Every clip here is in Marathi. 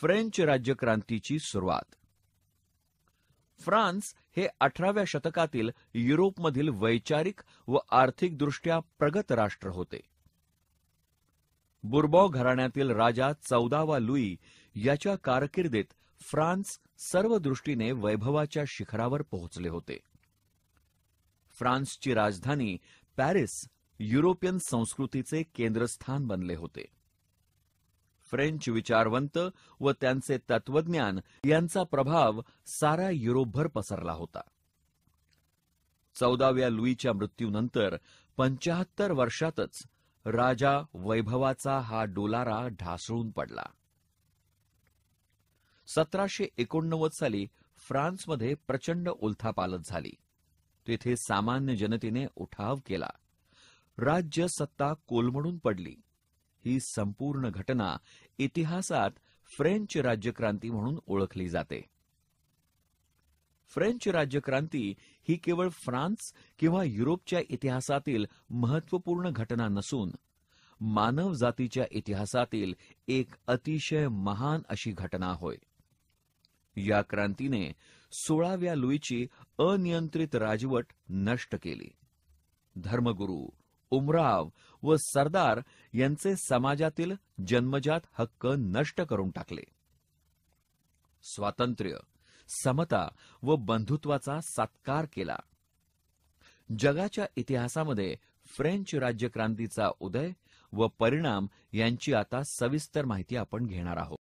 फ्रेंच राज्यक्रांतीची सुरुवात फ्रान्स हे अठराव्या शतकातील युरोपमधील वैचारिक व आर्थिकदृष्ट्या प्रगत राष्ट्र होते बुरबॉ घराण्यातील राजा चौदावा लुई याच्या कारकिर्दीत फ्रान्स सर्व दृष्टीने वैभवाच्या शिखरावर पोहोचले होते फ्रान्सची राजधानी पॅरिस युरोपियन संस्कृतीचे केंद्रस्थान बनले होते फ्रेंच विचारवंत व त्यांचे तत्वज्ञान यांचा प्रभाव सारा युरोपभर पसरला होता चौदाव्या लुईच्या मृत्यूनंतर पंचाहत्तर वर्षातच राजा वैभवाचा हा डोलारा ढासळून पडला सतराशे एकोणनव्वद साली फ्रान्समध्ये प्रचंड उलथापालत झाली तेथे सामान्य जनतेने उठाव केला राज्य सत्ता कोलमडून पडली ही संपूर्ण घटना इतिहासात फ्रेंच राज्यक्रांती म्हणून ओळखली जाते फ्रेंच राज्यक्रांती ही केवळ फ्रान्स किंवा युरोपच्या इतिहासातील महत्वपूर्ण घटना नसून मानव जातीच्या इतिहासातील एक अतिशय महान अशी घटना होय या क्रांतीने सोळाव्या लुईची अनियंत्रित राजवट नष्ट केली धर्मगुरू उमराव व सरदार यांचे समाजातील जन्मजात हक्क नष्ट करून टाकले स्वातंत्र्य समता व बंधुत्वाचा सत्कार केला जगाच्या इतिहासामध्ये फ्रेंच राज्यक्रांतीचा उदय व परिणाम यांची आता सविस्तर माहिती आपण घेणार आहोत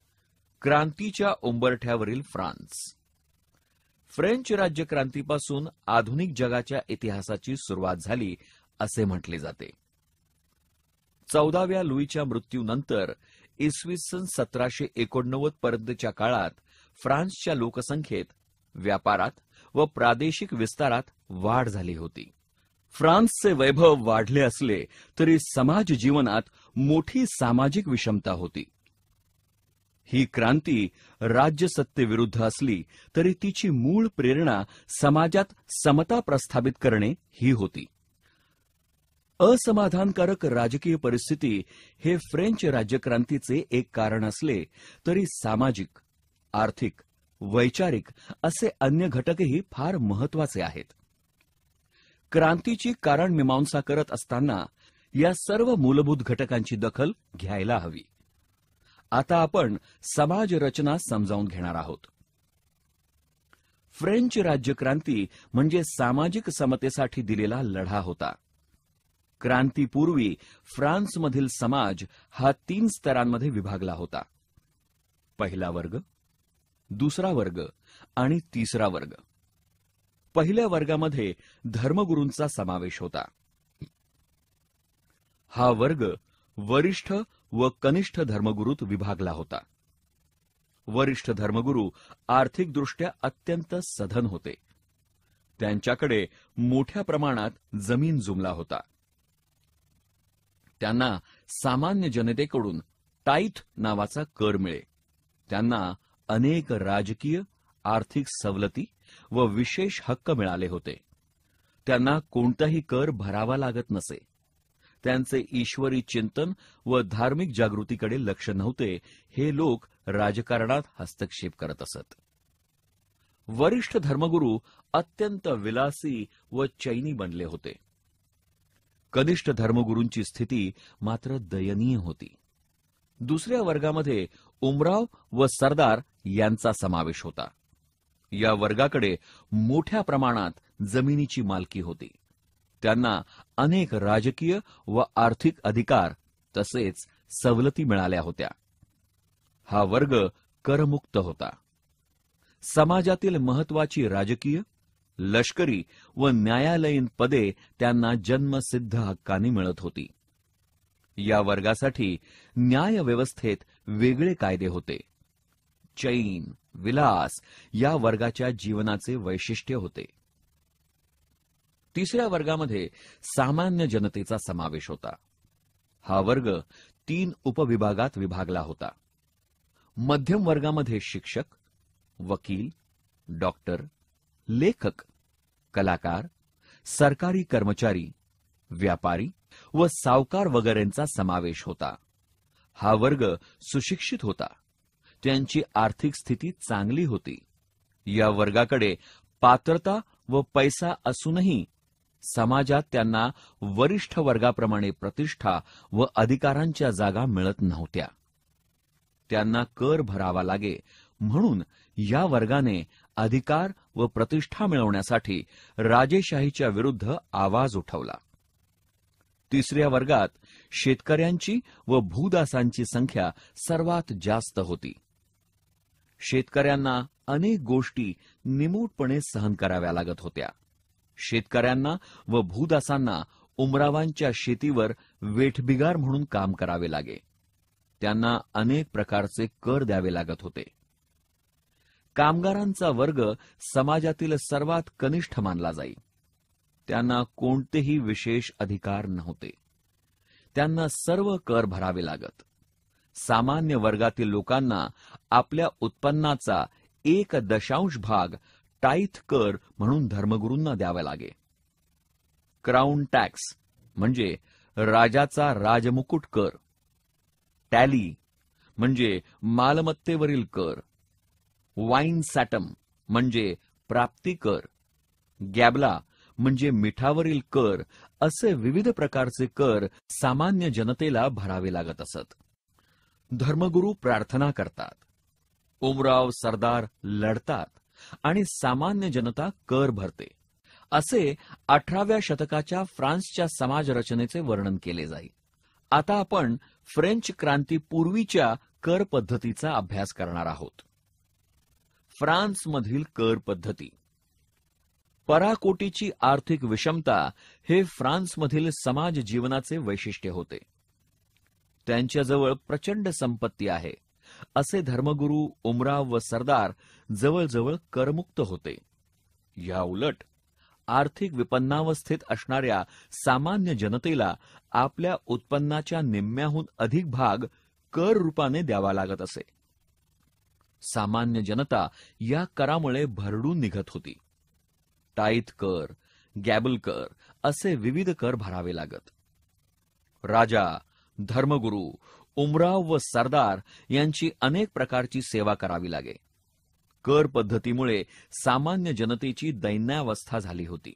क्रांतीच्या उंबरठ्यावरील फ्रान्स फ्रेंच राज्यक्रांतीपासून आधुनिक जगाच्या इतिहासाची सुरुवात झाली असे म्हटले जाते चौदाव्या लुईच्या मृत्यूनंतर इसवी सन सतराशे एकोणनव्वद पर्यंतच्या काळात फ्रान्सच्या लोकसंख्येत व्यापारात व प्रादेशिक विस्तारात वाढ झाली होती फ्रान्सचे वैभव वाढले असले तरी समाज जीवनात मोठी सामाजिक विषमता होती ही क्रांती राज्यसत्तेविरुद्ध असली तरी तिची मूळ प्रेरणा समाजात समता प्रस्थापित करणे ही होती असमाधानकारक राजकीय परिस्थिती हे फ्रेंच राज्यक्रांतीचे एक कारण असले तरी सामाजिक आर्थिक वैचारिक असे अन्य घटकही फार महत्वाचे आहेत क्रांतीची कारण मीमांसा करत असताना या सर्व मूलभूत घटकांची दखल घ्यायला हवी आता आपण समाज रचना समजावून घेणार आहोत फ्रेंच राज्यक्रांती म्हणजे सामाजिक समतेसाठी दिलेला लढा होता क्रांतीपूर्वी फ्रान्समधील समाज हा तीन स्तरांमध्ये विभागला होता पहिला वर्ग दुसरा वर्ग आणि तिसरा वर्ग पहिल्या वर्गामध्ये धर्मगुरूंचा समावेश होता हा वर्ग वरिष्ठ व कनिष्ठ धर्मगुरूत विभागला होता वरिष्ठ धर्मगुरू आर्थिकदृष्ट्या अत्यंत सधन होते त्यांच्याकडे मोठ्या प्रमाणात जमीन जुमला होता त्यांना सामान्य जनतेकडून टाईथ नावाचा कर मिळे त्यांना अनेक राजकीय आर्थिक सवलती व विशेष हक्क मिळाले होते त्यांना कोणताही कर भरावा लागत नसे त्यांचे ईश्वरी चिंतन व धार्मिक जागृतीकडे लक्ष नव्हते हे लोक राजकारणात हस्तक्षेप करत असत वरिष्ठ धर्मगुरू अत्यंत विलासी व चैनी बनले होते कनिष्ठ धर्मगुरूंची स्थिती मात्र दयनीय होती दुसऱ्या वर्गामध्ये उमराव व सरदार यांचा समावेश होता या वर्गाकडे मोठ्या प्रमाणात जमिनीची मालकी होती त्यांना अनेक राजकीय व आर्थिक अधिकार तसेच सवलती मिळाल्या होत्या हा वर्ग करमुक्त होता समाजातील महत्वाची राजकीय लष्करी व न्यायालयीन पदे त्यांना जन्मसिद्ध हक्काने मिळत होती या वर्गासाठी न्यायव्यवस्थेत वेगळे कायदे होते चैन विलास या वर्गाच्या जीवनाचे वैशिष्ट्य होते तिसऱ्या वर्गामध्ये सामान्य जनतेचा समावेश होता हा वर्ग तीन उपविभागात विभागला होता मध्यम वर्गामध्ये शिक्षक वकील डॉक्टर लेखक कलाकार सरकारी कर्मचारी व्यापारी व सावकार वगैरेंचा समावेश होता हा वर्ग सुशिक्षित होता त्यांची आर्थिक स्थिती चांगली होती या वर्गाकडे पात्रता व पैसा असूनही समाजात त्यांना वरिष्ठ वर्गाप्रमाणे प्रतिष्ठा व अधिकारांच्या जागा मिळत नव्हत्या त्यांना कर भरावा लागे म्हणून या वर्गाने अधिकार व प्रतिष्ठा मिळवण्यासाठी राजेशाहीच्या विरुद्ध आवाज उठवला तिसऱ्या वर्गात शेतकऱ्यांची व भूदासांची संख्या सर्वात जास्त होती शेतकऱ्यांना अनेक गोष्टी निमूटपणे सहन कराव्या लागत होत्या शेतकऱ्यांना व भूदासांना उमरावांच्या शेतीवर वेठबिगार म्हणून काम करावे लागे त्यांना अनेक प्रकारचे कर द्यावे लागत होते कामगारांचा वर्ग समाजातील सर्वात कनिष्ठ मानला जाई त्यांना कोणतेही विशेष अधिकार नव्हते त्यांना सर्व कर भरावे लागत सामान्य वर्गातील लोकांना आपल्या उत्पन्नाचा एक दशांश भाग टाईथ कर म्हणून धर्मगुरूंना द्यावे लागे क्राऊन टॅक्स म्हणजे राजाचा राजमुकुट कर टॅली म्हणजे मालमत्तेवरील कर वाईन सॅटम म्हणजे प्राप्ती कर गॅबला म्हणजे मिठावरील कर असे विविध प्रकारचे कर सामान्य जनतेला भरावे लागत असत धर्मगुरू प्रार्थना करतात ओमराव सरदार लढतात आणि सामान्य जनता कर भरते असे अठराव्या शतकाच्या फ्रान्सच्या समाज रचनेचे वर्णन केले जाईल आता आपण फ्रेंच क्रांतीपूर्वीच्या कर पद्धतीचा अभ्यास करणार आहोत फ्रान्समधील कर पद्धती पराकोटीची आर्थिक विषमता हे फ्रान्समधील समाज जीवनाचे वैशिष्ट्य होते त्यांच्याजवळ प्रचंड संपत्ती आहे असे धर्मगुरू उमराव व सरदार जवळजवळ करमुक्त होते या उलट आर्थिक विपन्नावस्थेत असणाऱ्या सामान्य जनतेला आपल्या उत्पन्नाच्या निम्म्याहून अधिक भाग कर रूपाने द्यावा लागत असे सामान्य जनता या करामुळे भरडून निघत होती टाईत कर गॅबल कर असे विविध कर भरावे लागत राजा धर्मगुरु उमराव व सरदार यांची अनेक प्रकारची सेवा करावी लागे कर पद्धतीमुळे सामान्य जनतेची दैन्यावस्था झाली होती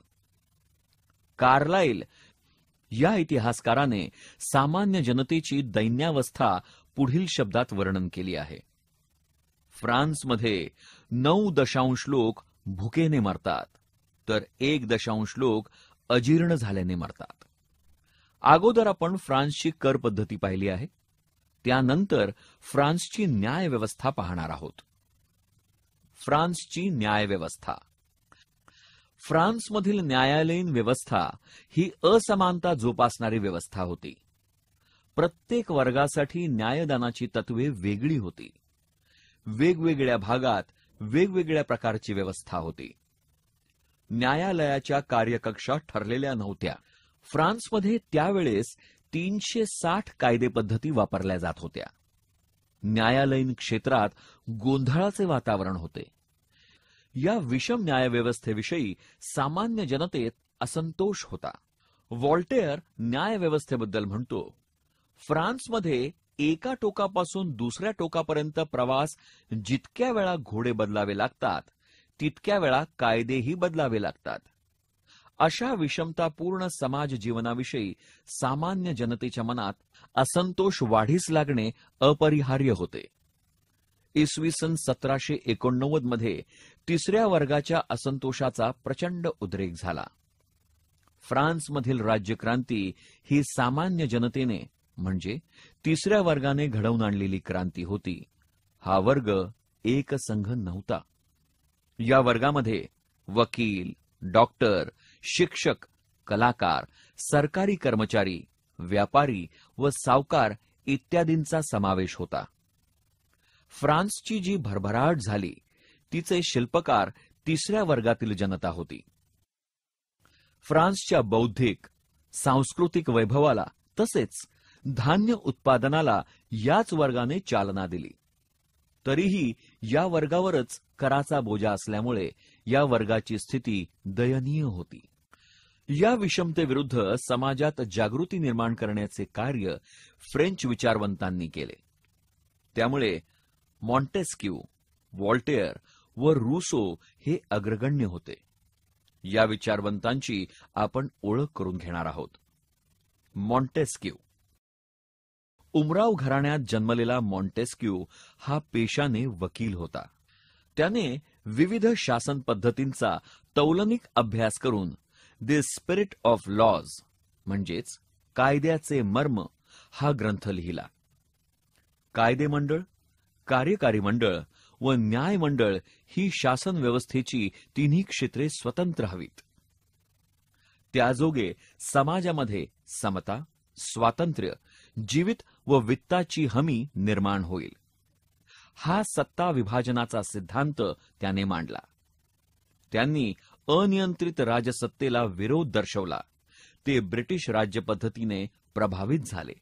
कार्लाईल या इतिहासकाराने सामान्य जनतेची दैन्यावस्था पुढील शब्दात वर्णन केली आहे फ्रान्समध्ये नऊ दशांश लोक भुकेने मरतात तर एक दशांश लोक अजीर्ण झाल्याने मरतात अगोदर आपण फ्रान्सची कर पद्धती पाहिली आहे त्यानंतर फ्रान्सची न्याय व्यवस्था पाहणार आहोत फ्रान्सची न्याय व्यवस्था फ्रान्समधील न्यायालयीन व्यवस्था ही असमानता जोपासणारी व्यवस्था होती प्रत्येक वर्गासाठी न्यायदानाची तत्वे वेगळी होती वेगवेगळ्या भागात वेगवेगळ्या प्रकारची व्यवस्था होती न्यायालयाच्या कार्यकक्षा ठरलेल्या नव्हत्या फ्रान्समध्ये त्यावेळेस तीनशे साठ कायदेपद्धती वापरल्या जात होत्या न्यायालयीन क्षेत्रात गोंधळाचे वातावरण होते या विषम न्यायव्यवस्थेविषयी सामान्य जनतेत असंतोष होता वॉल्टेअर न्यायव्यवस्थेबद्दल म्हणतो फ्रान्समध्ये एका टोकापासून दुसऱ्या टोकापर्यंत प्रवास जितक्या वेळा घोडे बदलावे लागतात तितक्या वेळा कायदेही बदलावे लागतात अशा विषमतापूर्ण समाज जीवनाविषयी सामान्य जनतेच्या मनात असंतोष वाढीस लागणे अपरिहार्य होते इसवी सन सतराशे एकोणनव्वद मध्ये तिसऱ्या वर्गाच्या असंतोषाचा प्रचंड उद्रेक झाला फ्रान्समधील राज्यक्रांती ही सामान्य जनतेने म्हणजे तिसऱ्या वर्गाने घडवून आणलेली क्रांती होती हा वर्ग एक संघ नव्हता या वर्गामध्ये वकील डॉक्टर शिक्षक कलाकार सरकारी कर्मचारी व्यापारी व सावकार इत्यादींचा समावेश होता फ्रान्सची जी भरभराट झाली तिचे शिल्पकार तिसऱ्या वर्गातील जनता होती फ्रान्सच्या बौद्धिक सांस्कृतिक वैभवाला तसेच धान्य उत्पादनाला याच वर्गाने चालना दिली तरीही या वर्गावरच कराचा बोजा असल्यामुळे या वर्गाची स्थिती दयनीय होती या विषमतेविरुद्ध समाजात जागृती निर्माण करण्याचे कार्य फ्रेंच विचारवंतांनी केले त्यामुळे मॉन्टेस्क्यू वॉल्टेअर व रुसो हे अग्रगण्य होते या विचारवंतांची आपण ओळख करून घेणार आहोत मॉन्टेस्क्यू उमराव घराण्यात जन्मलेला मॉन्टेस्क्यू हा पेशाने वकील होता त्याने विविध शासन पद्धतींचा तौलनिक अभ्यास करून द स्पिरिट ऑफ लॉज म्हणजेच कायद्याचे मर्म हा ग्रंथ लिहिला कायदे मंडळ कार्यकारी मंडळ व न्याय मंडळ ही शासन व्यवस्थेची तिन्ही क्षेत्रे स्वतंत्र हवीत त्याजोगे समाजामध्ये समता स्वातंत्र्य जीवित व वित्ताची हमी निर्माण होईल हा सत्ता विभाजनाचा सिद्धांत त्याने मांडला त्यांनी अनियंत्रित राजसत्तेला विरोध दर्शवला ते ब्रिटिश राज्यपद्धतीने प्रभावित झाले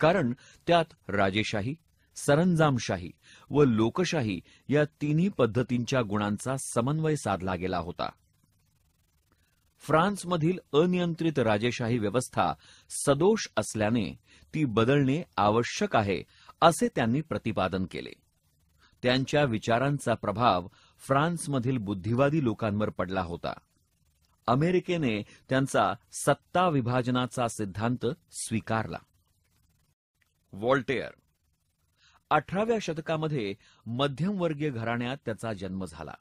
कारण त्यात राजेशाही सरंजामशाही व लोकशाही या तिन्ही पद्धतींच्या गुणांचा समन्वय साधला गेला होता फ्रान्समधील अनियंत्रित राजेशाही व्यवस्था सदोष असल्याने ती बदलणे आवश्यक आहे असे त्यांनी प्रतिपादन केले त्यांच्या विचारांचा प्रभाव फ्रान्समधील बुद्धिवादी लोकांवर पडला होता अमेरिकेने त्यांचा सत्ता विभाजनाचा सिद्धांत स्वीकारला वॉल्टेअर अठराव्या शतकामध्ये मध्यमवर्गीय घराण्यात त्याचा जन्म झाला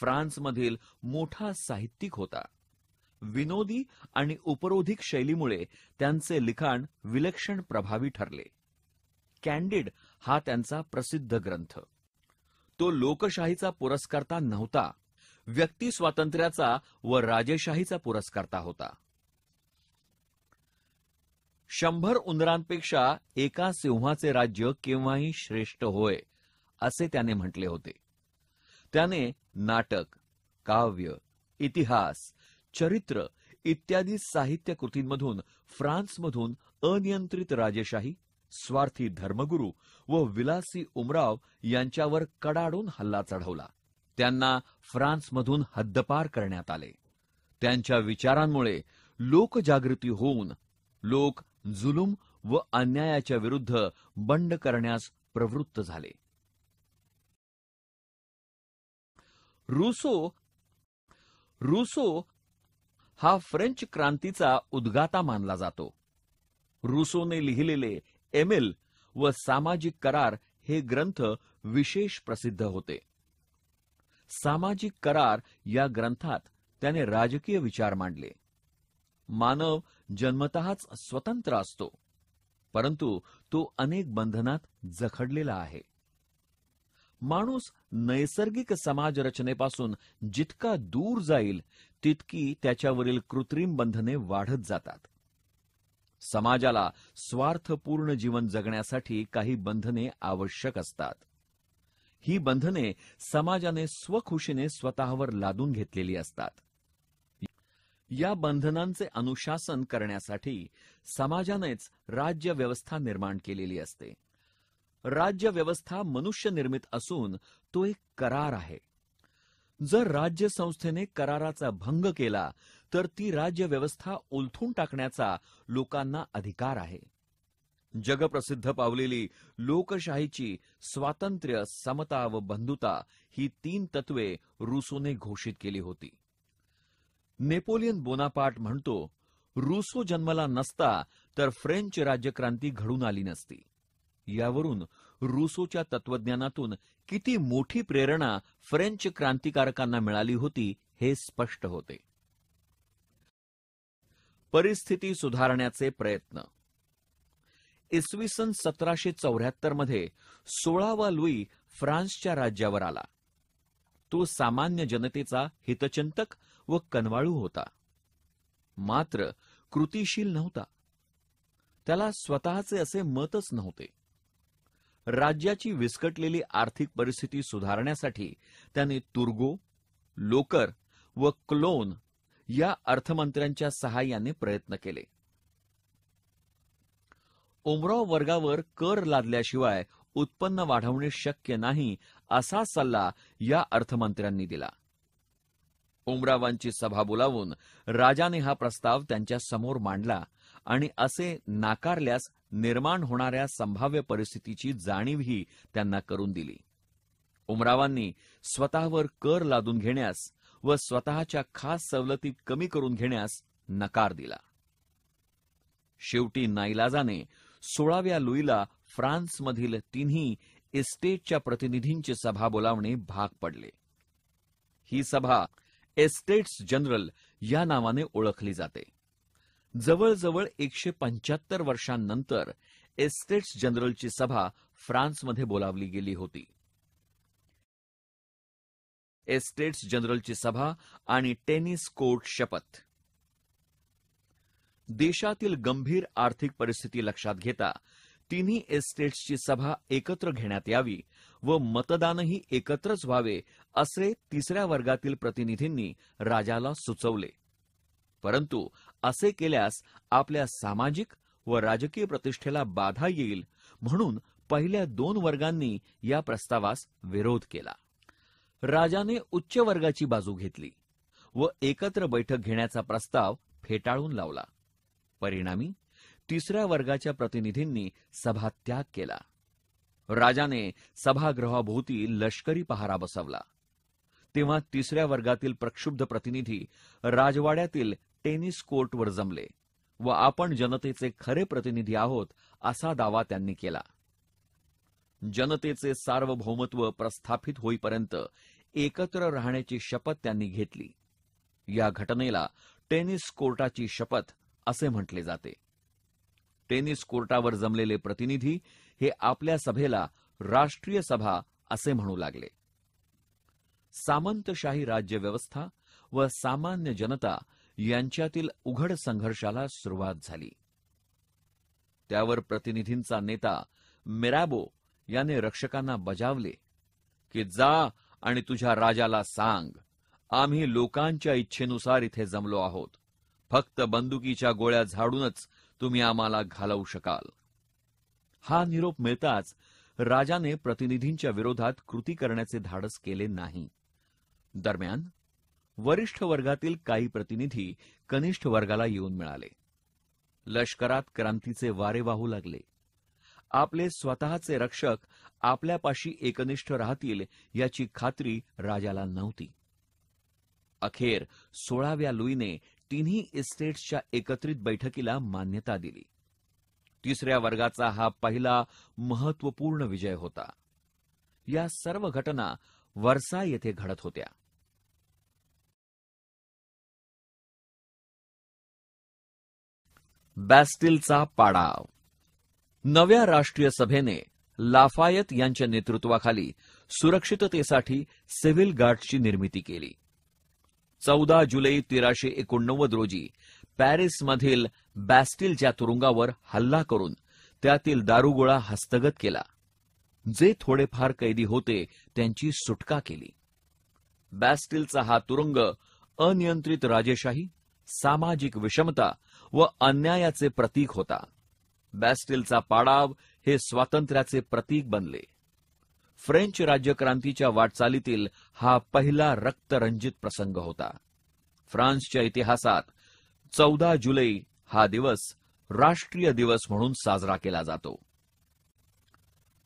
फ्रान्समधील मोठा साहित्यिक होता विनोदी आणि उपरोधिक शैलीमुळे त्यांचे लिखाण विलक्षण प्रभावी ठरले कॅन्डिड हा त्यांचा प्रसिद्ध ग्रंथ तो लोकशाहीचा पुरस्कर्ता नव्हता व्यक्ती स्वातंत्र्याचा व राजेशाहीचा पुरस्कर्ता होता शंभर उंदरांपेक्षा एका सिंहाचे राज्य केव्हाही श्रेष्ठ होय असे त्याने म्हटले होते त्याने नाटक काव्य इतिहास चरित्र इत्यादी साहित्य कृतींमधून फ्रान्समधून अनियंत्रित राजेशाही स्वार्थी धर्मगुरु व विलासी उमराव यांच्यावर कडाडून हल्ला चढवला त्यांना फ्रान्समधून हद्दपार करण्यात आले त्यांच्या विचारांमुळे लोकजागृती होऊन लोक जुलूम व अन्यायाच्या विरुद्ध बंड करण्यास प्रवृत्त झाले रुसो रुसो हा फ्रेंच क्रांतीचा उद्गाता मानला जातो रुसोने लिहिलेले एमिल व सामाजिक करार हे ग्रंथ विशेष प्रसिद्ध होते सामाजिक करार या ग्रंथात त्याने राजकीय विचार मांडले मानव जन्मतःच स्वतंत्र असतो परंतु तो अनेक बंधनात जखडलेला आहे माणूस नैसर्गिक समाज रचनेपासून जितका दूर जाईल तितकी त्याच्यावरील कृत्रिम बंधने वाढत जातात समाजाला स्वार्थपूर्ण जीवन जगण्यासाठी काही बंधने आवश्यक असतात ही बंधने समाजाने स्वखुशीने स्वतःवर लादून घेतलेली असतात या बंधनांचे अनुशासन करण्यासाठी समाजानेच राज्य व्यवस्था निर्माण केलेली असते राज्य व्यवस्था मनुष्य निर्मित असून तो एक करार आहे जर राज्य संस्थेने कराराचा भंग केला तर ती राज्य व्यवस्था उलथून टाकण्याचा लोकांना अधिकार आहे जगप्रसिद्ध पावलेली लोकशाहीची स्वातंत्र्य समता व बंधुता ही तीन तत्वे रुसोने घोषित केली होती नेपोलियन बोनापार्ट म्हणतो रुसो जन्मला नसता तर फ्रेंच राज्यक्रांती घडून आली नसती यावरून रुसोच्या तत्वज्ञानातून किती मोठी प्रेरणा फ्रेंच क्रांतिकारकांना मिळाली होती हे स्पष्ट होते परिस्थिती सुधारण्याचे प्रयत्न इसवी सन सतराशे चौऱ्याहत्तर मध्ये सोळावा लुई फ्रान्सच्या राज्यावर आला तो सामान्य जनतेचा हितचिंतक व कनवाळू होता मात्र कृतिशील नव्हता त्याला स्वतःचे असे मतच नव्हते राज्याची विस्कटलेली आर्थिक परिस्थिती सुधारण्यासाठी त्यांनी तुर्गो लोकर व क्लोन या अर्थमंत्र्यांच्या सहाय्याने प्रयत्न केले उमराव वर्गावर कर लादल्याशिवाय उत्पन्न वाढवणे शक्य नाही असा सल्ला या अर्थमंत्र्यांनी दिला उमरावांची सभा बोलावून राजाने हा प्रस्ताव त्यांच्या समोर मांडला आणि असे नाकारल्यास निर्माण होणाऱ्या संभाव्य परिस्थितीची जाणीवही त्यांना करून दिली उमरावांनी स्वतःवर कर लादून घेण्यास व स्वतःच्या खास सवलतीत कमी करून घेण्यास नकार दिला शेवटी नाईलाजाने सोळाव्या लुईला फ्रान्समधील तिन्ही एस्टेटच्या प्रतिनिधींची सभा बोलावणे भाग पडले ही सभा एस्टेट्स जनरल या नावाने ओळखली जाते जवळजवळ एकशे पंच्याहत्तर वर्षांनंतर एस्टेट्स जनरलची सभा फ्रान्समध्ये बोलावली गेली होती एस्टेट्स जनरलची सभा आणि टेनिस कोर्ट शपथ देशातील गंभीर आर्थिक परिस्थिती लक्षात घेता तिन्ही एस्टेट्सची सभा एकत्र घेण्यात यावी व मतदानही एकत्रच व्हावे असे तिसऱ्या वर्गातील प्रतिनिधींनी राजाला सुचवले परंतु असे केल्यास आपल्या सामाजिक व राजकीय प्रतिष्ठेला बाधा येईल म्हणून पहिल्या दोन वर्गांनी या प्रस्तावास विरोध केला राजाने उच्च वर्गाची बाजू घेतली व एकत्र बैठक घेण्याचा प्रस्ताव फेटाळून लावला परिणामी तिसऱ्या वर्गाच्या प्रतिनिधींनी सभात्याग केला राजाने सभागृहाभोवती लष्करी पहारा बसवला तेव्हा तिसऱ्या वर्गातील प्रक्षुब्ध प्रतिनिधी राजवाड्यातील टेनिस कोर्टवर जमले व आपण जनतेचे खरे प्रतिनिधी आहोत असा दावा त्यांनी केला जनतेचे सार्वभौमत्व प्रस्थापित होईपर्यंत एकत्र राहण्याची शपथ त्यांनी घेतली या घटनेला टेनिस कोर्टाची शपथ असे म्हटले जाते टेनिस कोर्टावर जमलेले प्रतिनिधी हे आपल्या सभेला राष्ट्रीय सभा असे म्हणू लागले सामंतशाही राज्यव्यवस्था व सामान्य जनता यांच्यातील उघड संघर्षाला सुरुवात झाली त्यावर प्रतिनिधींचा नेता मिराबो याने रक्षकांना बजावले की जा आणि तुझ्या राजाला सांग आम्ही लोकांच्या इच्छेनुसार इथे जमलो आहोत फक्त बंदुकीच्या गोळ्या झाडूनच तुम्ही आम्हाला घालवू शकाल हा निरोप मिळताच राजाने प्रतिनिधींच्या विरोधात कृती करण्याचे धाडस केले नाही दरम्यान वरिष्ठ वर्गातील काही प्रतिनिधी कनिष्ठ वर्गाला येऊन मिळाले लष्करात क्रांतीचे वारे वाहू लागले आपले स्वतःचे रक्षक आपल्यापाशी एकनिष्ठ राहतील याची खात्री राजाला नव्हती अखेर सोळाव्या लुईने तिन्ही इस्टेट्सच्या एकत्रित बैठकीला मान्यता दिली तिसऱ्या वर्गाचा हा पहिला महत्वपूर्ण विजय होता या सर्व घटना वर्सा येथे घडत होत्या बॅस्टिलचा पाडाव नव्या राष्ट्रीय सभेने लाफायत यांच्या नेतृत्वाखाली सुरक्षिततेसाठी सिव्हिल गार्डची निर्मिती केली चौदा जुलै तेराशे एकोणनव्वद रोजी पॅरिसमधील बॅस्टिलच्या तुरुंगावर हल्ला करून त्यातील दारुगोळा हस्तगत केला जे थोडेफार कैदी होते त्यांची सुटका केली बॅस्टिलचा हा तुरुंग अनियंत्रित राजेशाही सामाजिक विषमता व अन्यायाचे प्रतीक होता बॅस्टिलचा पाडाव हे स्वातंत्र्याचे प्रतीक बनले फ्रेंच राज्यक्रांतीच्या वाटचालीतील हा पहिला रक्तरंजित प्रसंग होता फ्रान्सच्या इतिहासात चौदा जुलै हा दिवस राष्ट्रीय दिवस म्हणून साजरा केला जातो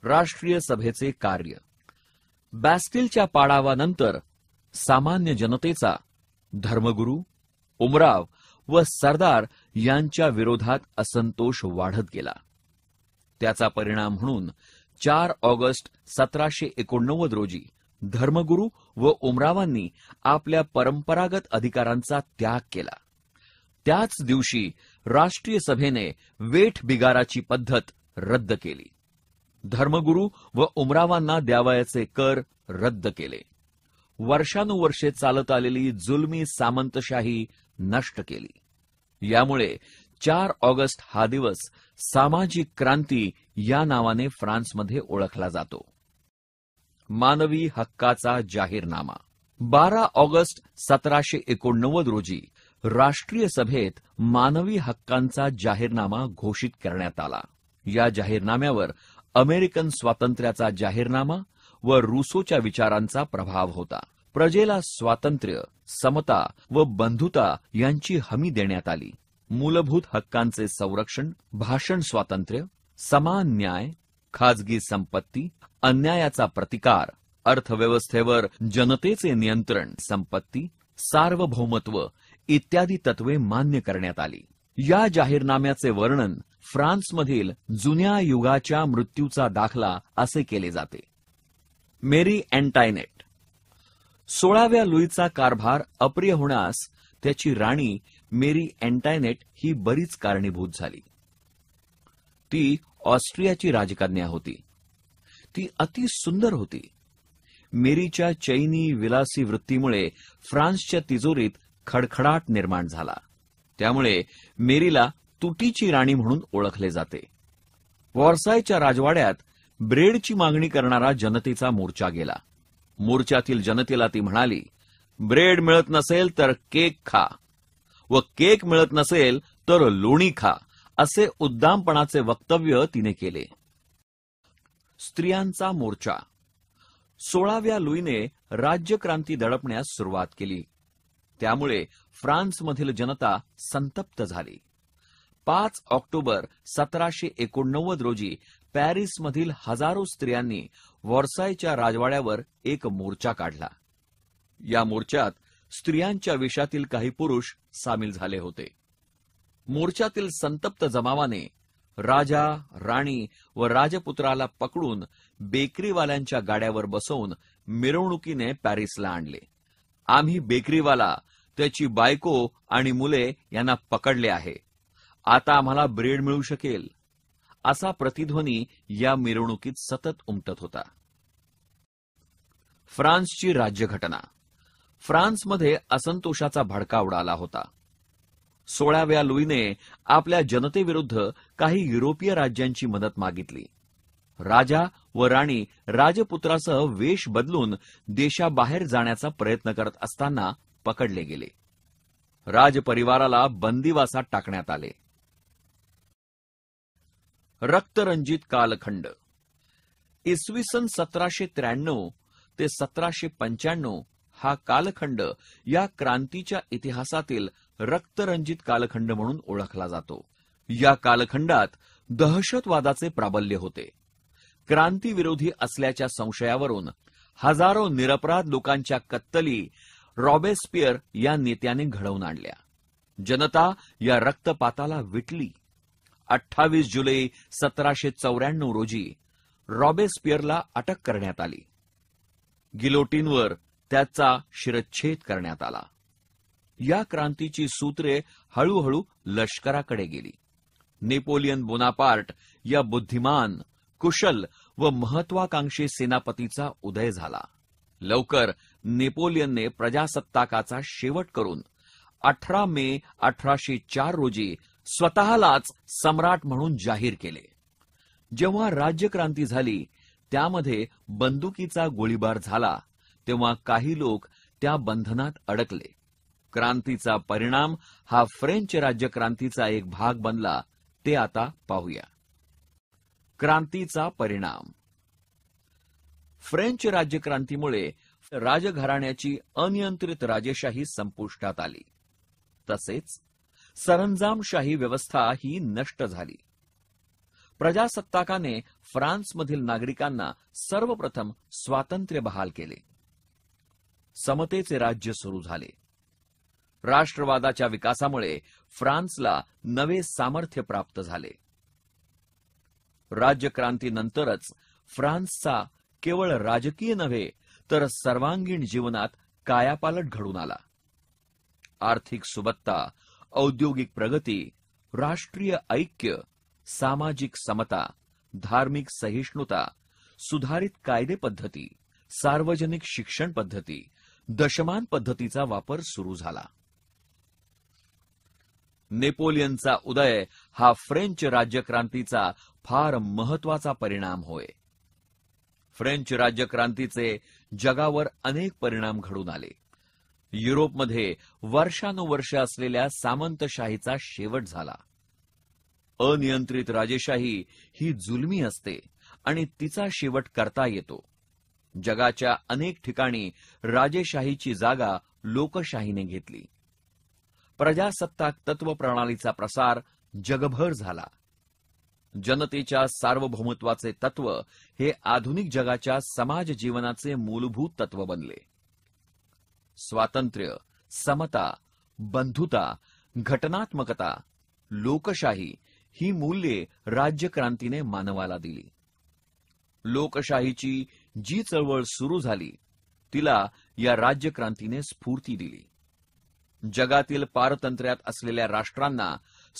राष्ट्रीय सभेचे कार्य बॅस्टिलच्या पाडावानंतर सामान्य जनतेचा धर्मगुरू उमराव व सरदार यांच्या विरोधात असंतोष वाढत गेला त्याचा परिणाम म्हणून चार ऑगस्ट सतराशे एकोणनव्वद रोजी धर्मगुरू व उमरावांनी आपल्या परंपरागत अधिकारांचा त्याग केला त्याच दिवशी राष्ट्रीय सभेने वेठ बिगाराची पद्धत रद्द केली धर्मगुरू व उमरावांना द्यावयाचे कर रद्द केले वर्षानुवर्षे चालत आलेली जुलमी सामंतशाही नष्ट केली यामुळे चार ऑगस्ट हा दिवस सामाजिक क्रांती या नावाने फ्रान्समध्ये ओळखला जातो मानवी हक्काचा जाहीरनामा बारा ऑगस्ट सतराशे एकोणनव्वद रोजी राष्ट्रीय सभेत मानवी हक्कांचा जाहीरनामा घोषित करण्यात आला या जाहीरनाम्यावर अमेरिकन स्वातंत्र्याचा जाहीरनामा व रुसोच्या विचारांचा प्रभाव होता प्रजेला स्वातंत्र्य समता व बंधुता यांची हमी देण्यात आली मूलभूत हक्कांचे संरक्षण भाषण स्वातंत्र्य समान न्याय खाजगी संपत्ती अन्यायाचा प्रतिकार अर्थव्यवस्थेवर जनतेचे नियंत्रण संपत्ती सार्वभौमत्व इत्यादी तत्वे मान्य करण्यात आली या जाहीरनाम्याचे वर्णन फ्रान्समधील जुन्या युगाच्या मृत्यूचा दाखला असे केले जाते मेरी अँटायनेट सोळाव्या लुईचा कारभार अप्रिय होण्यास त्याची राणी मेरी अँटायनेट ही बरीच कारणीभूत झाली ती ऑस्ट्रियाची राजकन्या होती ती अति सुंदर होती मेरीच्या चैनी विलासी वृत्तीमुळे फ्रान्सच्या तिजोरीत खडखडाट निर्माण झाला त्यामुळे मेरीला तुटीची राणी म्हणून ओळखले जाते वॉरसायच्या राजवाड्यात ब्रेडची मागणी करणारा जनतेचा मोर्चा गेला मोर्चातील जनतेला ती म्हणाली ब्रेड मिळत नसेल तर केक खा व केक मिळत नसेल तर लोणी खा असे उद्दामपणाचे वक्तव्य तिने केले स्त्रियांचा मोर्चा सोळाव्या लुईने राज्यक्रांती दडपण्यास सुरुवात केली त्यामुळे फ्रान्समधील जनता संतप्त झाली पाच ऑक्टोबर सतराशे एकोणनव्वद रोजी पॅरिस मधील हजारो स्त्रियांनी वॉर्सायच्या राजवाड्यावर एक मोर्चा काढला या मोर्चात स्त्रियांच्या विषातील काही पुरुष सामील झाले होते मोर्चातील संतप्त जमावाने राजा राणी व राजपुत्राला पकडून बेकरीवाल्यांच्या गाड्यावर बसवून मिरवणुकीने पॅरिसला आणले आम्ही बेकरीवाला त्याची बायको आणि मुले यांना पकडले आहे आता आम्हाला ब्रेड मिळू शकेल असा प्रतिध्वनी या मिरवणुकीत सतत उमटत होता फ्रान्सची राज्यघटना फ्रान्समध्ये असंतोषाचा भडका उडाला होता सोळाव्या लुईने आपल्या जनतेविरुद्ध काही युरोपीय राज्यांची मदत मागितली राजा व राणी राजपुत्रासह वेश बदलून देशाबाहेर जाण्याचा प्रयत्न करत असताना पकडले गेले राजपरिवाराला बंदिवासात टाकण्यात आले रक्तरंजित कालखंड इसवी सन सतराशे त्र्याण्णव ते सतराशे पंच्याण्णव हा कालखंड या क्रांतीच्या इतिहासातील रक्तरंजित कालखंड म्हणून ओळखला जातो या कालखंडात दहशतवादाचे प्राबल्य होते क्रांतीविरोधी असल्याच्या संशयावरून हजारो निरपराध लोकांच्या कत्तली रॉबेस्पियर या नेत्याने घडवून आणल्या जनता या रक्तपाताला विटली अठ्ठावीस जुलै सतराशे चौऱ्याण्णव रोजी रॉबेस्पियरला अटक करण्यात आली गिलोटीनवर त्याचा शिरच्छेद करण्यात आला या क्रांतीची सूत्रे हळूहळू लष्कराकडे गेली नेपोलियन बोनापार्ट या बुद्धिमान कुशल व महत्वाकांक्षी सेनापतीचा उदय झाला लवकर नेपोलियनने प्रजासत्ताकाचा शेवट करून अठरा मे अठराशे चार रोजी स्वतःलाच सम्राट म्हणून जाहीर केले जेव्हा राज्यक्रांती झाली त्यामध्ये बंदुकीचा गोळीबार झाला तेव्हा काही लोक त्या बंधनात अडकले क्रांतीचा परिणाम हा फ्रेंच राज्यक्रांतीचा एक भाग बनला ते आता पाहूया क्रांतीचा परिणाम फ्रेंच राज्यक्रांतीमुळे राजघराण्याची अनियंत्रित राजेशाही संपुष्टात आली तसेच सरंजामशाही व्यवस्था ही नष्ट झाली प्रजासत्ताकाने फ्रान्समधील नागरिकांना सर्वप्रथम स्वातंत्र्य बहाल केले समतेचे राज्य सुरू झाले राष्ट्रवादाच्या विकासामुळे फ्रान्सला नवे सामर्थ्य प्राप्त झाले राज्यक्रांतीनंतरच फ्रान्सचा केवळ राजकीय नव्हे तर सर्वांगीण जीवनात कायापालट घडून आला आर्थिक सुबत्ता औद्योगिक प्रगती राष्ट्रीय ऐक्य सामाजिक समता धार्मिक सहिष्णुता सुधारित कायदे पद्धती सार्वजनिक शिक्षण पद्धती दशमान पद्धतीचा वापर सुरू झाला नेपोलियनचा उदय हा फ्रेंच राज्यक्रांतीचा फार महत्वाचा परिणाम होय फ्रेंच राज्यक्रांतीचे जगावर अनेक परिणाम घडून आले युरोपमध्ये वर्षानुवर्ष असलेल्या सामंतशाहीचा शेवट झाला अनियंत्रित राजेशाही ही जुलमी असते आणि तिचा शेवट करता येतो जगाच्या अनेक ठिकाणी राजेशाहीची जागा लोकशाहीने घेतली प्रजासत्ताक तत्व प्रणालीचा प्रसार जगभर झाला जनतेच्या सार्वभौमत्वाचे तत्व हे आधुनिक जगाच्या समाज जीवनाचे मूलभूत तत्व बनले स्वातंत्र्य समता बंधुता घटनात्मकता लोकशाही ही मूल्ये राज्यक्रांतीने मानवाला दिली लोकशाहीची जी चळवळ सुरू झाली तिला या राज्यक्रांतीने स्फूर्ती दिली जगातील पारतंत्र्यात असलेल्या राष्ट्रांना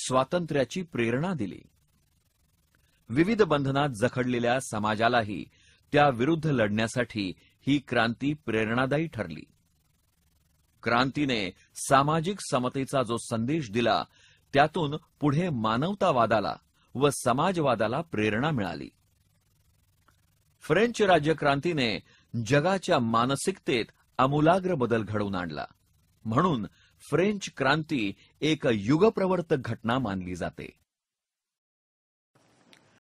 स्वातंत्र्याची प्रेरणा दिली विविध बंधनात जखडलेल्या समाजालाही त्या विरुद्ध लढण्यासाठी ही क्रांती प्रेरणादायी ठरली क्रांतीने सामाजिक समतेचा जो संदेश दिला त्यातून पुढे मानवतावादाला व समाजवादाला प्रेरणा मिळाली फ्रेंच राज्यक्रांतीने जगाच्या मानसिकतेत अमूलाग्र बदल घडवून आणला म्हणून फ्रेंच क्रांती एक युगप्रवर्तक घटना मानली जाते